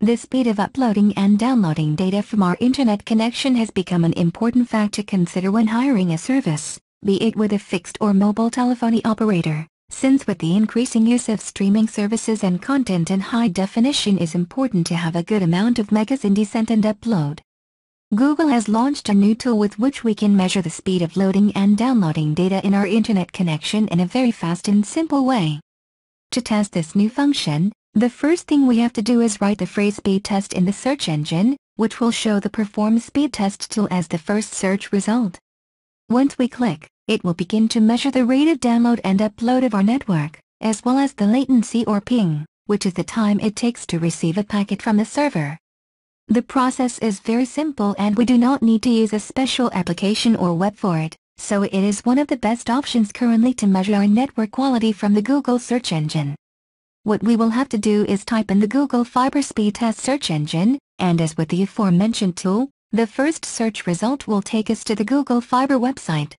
The speed of uploading and downloading data from our internet connection has become an important fact to consider when hiring a service, be it with a fixed or mobile telephony operator, since with the increasing use of streaming services and content in high definition is important to have a good amount of megas in descent and upload. Google has launched a new tool with which we can measure the speed of loading and downloading data in our internet connection in a very fast and simple way. To test this new function, the first thing we have to do is write the phrase speed test in the search engine, which will show the perform speed test tool as the first search result. Once we click, it will begin to measure the rate of download and upload of our network, as well as the latency or ping, which is the time it takes to receive a packet from the server. The process is very simple and we do not need to use a special application or web for it, so it is one of the best options currently to measure our network quality from the Google search engine. What we will have to do is type in the Google Fiber Speed Test search engine, and as with the aforementioned tool, the first search result will take us to the Google Fiber website.